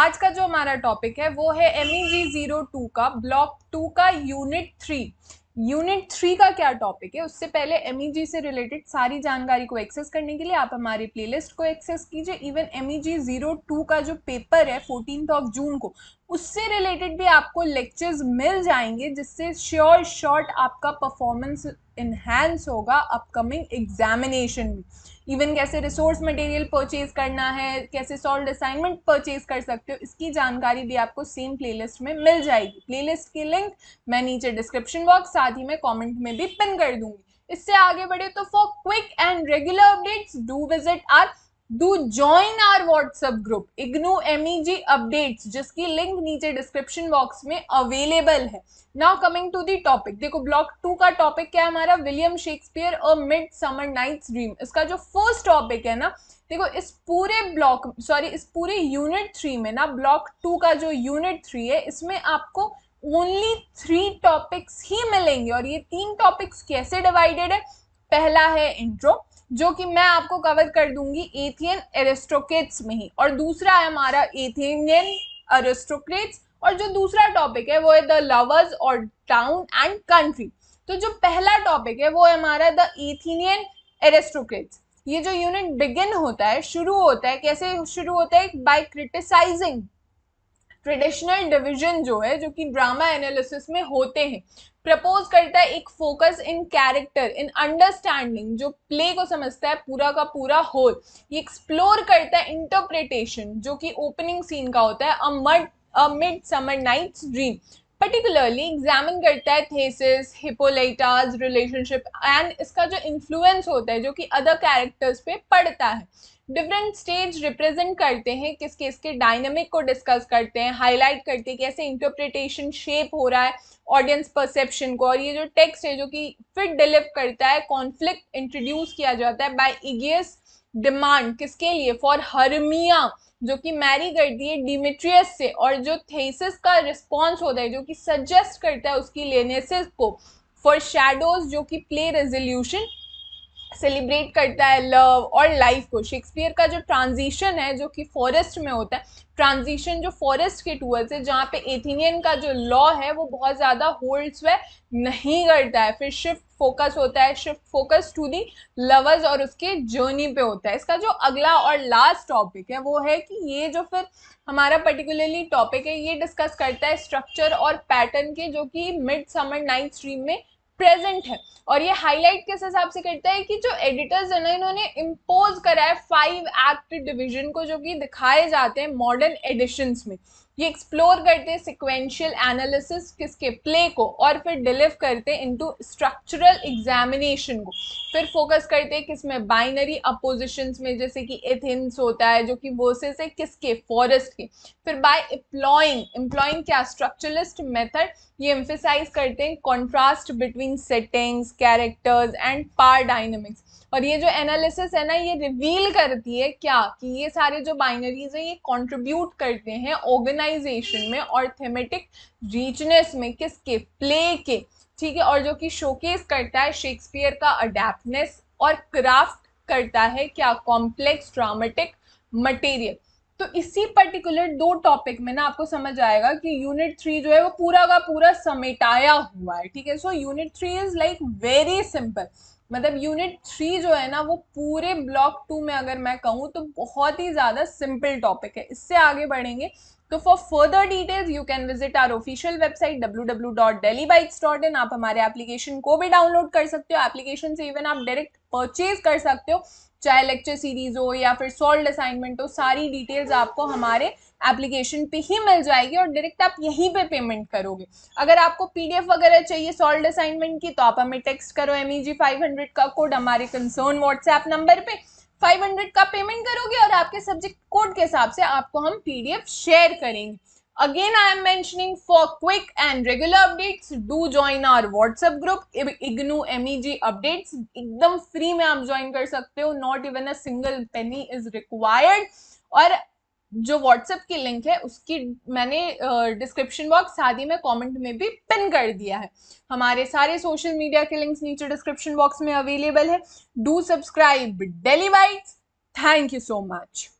आज का जो हमारा टॉपिक है वो है M E G zero two का ब्लॉक टू का यूनिट थ्री यूनिट थ्री का क्या टॉपिक है उससे पहले एम ई जी से रिलेटेड सारी जानकारी को एक्सेस करने के लिए आप हमारी प्लेलिस्ट को एक्सेस कीजिए even M E G zero two का जो पेपर है फोर्टीन ऑफ जून को उससे रिलेटेड भी आपको लेक्चर्स मिल जाएंगे जिससे श्योर शॉर्ट आपका परफॉर्मेंस इन्हेंस होगा अपकमिंग एग्जामिनेशन में इवन कैसे रिसोर्स मटेरियल परचेज करना है कैसे सॉल्ड असाइनमेंट परचेज कर सकते हो इसकी जानकारी भी आपको सेम प्लेलिस्ट में मिल जाएगी प्लेलिस्ट की लिंक मैं नीचे डिस्क्रिप्शन बॉक्स साथ ही में कमेंट में भी पिन कर दूंगी इससे आगे बढ़े तो for quick and regular updates do visit our do join our WhatsApp group IGNOU M updates जिसकी लिंक नीचे डिस्क्रिप्शन बॉक्स में अवेलेबल है now coming to the topic देखो ब्लॉक टू का टॉपिक क्या है हमारा विलियम शेक्सपियर और मिड समर नाइट्स ड्रीम इसका जो फर्स्ट टॉपिक है ना देखो इस पूरे ब्लॉक सॉरी इस पूरे यूनिट थ्री में ना ब्लॉक टू का जो यूनिट थ्री है इसमें आपको ओनली थ्री टॉपिक्स ही मिलेंगे और ये तीन टॉपिक्स कैसे डिवाइडेड है पहला है इंट्रो जो कि मैं आपको कवर कर दूंगी एथियन एरेस्टोक्रेट्स में ही और दूसरा है हमारा एथियन एरिस्टोक्रेट्स और जो दूसरा टॉपिक है वो है द लवर्स और टाउन एंड कंट्री तो जो पहला टॉपिक है वो है हमारा द एथीनियन एरेस्टोक्रेट्स ये जो यूनिट बिगिन होता है शुरू होता है कैसे शुरू होता है बाय क्रिटिसाइजिंग ट्रेडिशनल डिवीजन जो है जो कि ड्रामा एनालिसिस में होते हैं प्रपोज करता है एक focus in character in understanding जो प्ले को समझता है पूरा का पूरा होल ये एक्सप्लोर करता है इंटरप्रिटेशन जो कि ओपनिंग सीन का होता है a mud a midsummer night's dream particularly examine करता है थेसिस हिपोलेटाज रिलेशनशिप एंड इसका जो इन्फ्लुएंस होता है जो कि अदर कैरेक्टर्स पे पड़ता है डिफरेंट स्टेज रिप्रेजेंट करते हैं किस केस के डायनमिक को डिस्कस करते हैं हाईलाइट करते हैं कैसे इंटरप्रिटेशन शेप हो रहा है ऑडियंस परसेप्शन को और ये जो टेक्स्ट है जो कि फिट डिलीव करता है कॉन्फ्लिक्ट इंट्रोड्यूस किया जाता है बाय इगियस डिमांड किसके लिए फॉर हरमिया जो कि मैरी करती है डिमिट्रियस से और जो थेसिस का रिस्पॉन्स होता है जो कि सजेस्ट करता है उसकी लेनेसिस को फॉर शेडोज जो कि प्ले रेजोल्यूशन सेलिब्रेट करता है लव और लाइफ को शेक्सपियर का जो ट्रांजिशन है जो कि फॉरेस्ट में होता है ट्रांजिशन जो फॉरेस्ट के टूअर्स है जहाँ पे एथिनियन का जो लॉ है वो बहुत ज़्यादा होल्ड्स वे नहीं करता है फिर शिफ्ट फोकस होता है shift focus to the lovers और उसके जर्नी पे होता है इसका जो अगला और लास्ट टॉपिक है वो है कि ये जो फिर हमारा पर्टिकुलरली टॉपिक है ये डिस्कस करता है स्ट्रक्चर और पैटर्न के जो कि मिड समर नाइन्थ स्ट्रीम में प्रेजेंट है और ये हाईलाइट किस हिसाब से करता है कि जो एडिटर्स है ना इन्होंने इम्पोज करा है फाइव एक्ट डिवीजन को जो कि दिखाए जाते हैं मॉडर्न एडिशंस में ये एक्सप्लोर करते सिक्वेंशियल एनालिसिस किसके प्ले को और फिर डिलीव करते इनटू स्ट्रक्चरल एग्जामिनेशन को फिर फोकस करते किस में बाइनरी अपोजिशंस में जैसे कि एथेंस होता है जो कि वर्सेस है किसके फॉरेस्ट के फिर बाय एम्प्लॉइंग एम्प्लॉइंग क्या स्ट्रक्चरलिस्ट मेथड ये एम्फिसाइज करते हैं contrast between settings characters and power dynamics और ये जो एनालिसिस है ना ये रिवील करती है क्या कि ये सारे जो बाइनरीज हैं ये कंट्रीब्यूट करते हैं ऑर्गेनाइजेशन में और थेमेटिक रीचनेस में किसके प्ले के ठीक है और जो कि शोकेस करता है शेक्सपियर का अडेप्टनेस और क्राफ्ट करता है क्या कॉम्प्लेक्स ड्रामेटिक मटेरियल तो इसी पर्टिकुलर दो टॉपिक में ना आपको समझ आएगा कि यूनिट थ्री जो है वो पूरा का पूरा समेटाया हुआ है ठीक है so unit three is like very simple मतलब यूनिट थ्री जो है ना वो पूरे ब्लॉक टू में अगर मैं कहूँ तो बहुत ही ज़्यादा सिंपल टॉपिक है इससे आगे बढ़ेंगे तो for further details you can visit our official website in आप हमारे एप्लीकेशन को भी डाउनलोड कर सकते हो एप्लीकेशन से इवन आप डायरेक्ट परचेज कर सकते हो चाहे लेक्चर सीरीज हो या फिर सॉल्व असाइनमेंट हो सारी डिटेल्स आपको हमारे एप्लीकेशन पे ही मिल जाएगी और डायरेक्ट आप यहीं पे पेमेंट करोगे अगर आपको पीडीएफ वगैरह चाहिए सॉल्व असाइनमेंट की तो आप हमें टेक्स्ट करो M E G five hundred का कोड हमारे कंसर्न व्हाट्सएप नंबर पर 500 का पेमेंट करोगे और आपके सब्जेक्ट कोड के हिसाब से आपको हम पीडीएफ शेयर करेंगे again i am mentioning for quick and regular updates do join our whatsapp group ignu meg updates एकदम फ्री में आप ज्वाइन कर सकते हो not even a single penny is required और जो व्हाट्सएप की लिंक है उसकी मैंने डिस्क्रिप्शन बॉक्स शादी में कमेंट में भी पिन कर दिया है हमारे सारे सोशल मीडिया के लिंक्स नीचे डिस्क्रिप्शन बॉक्स में अवेलेबल है do subscribe daily bites thank you so much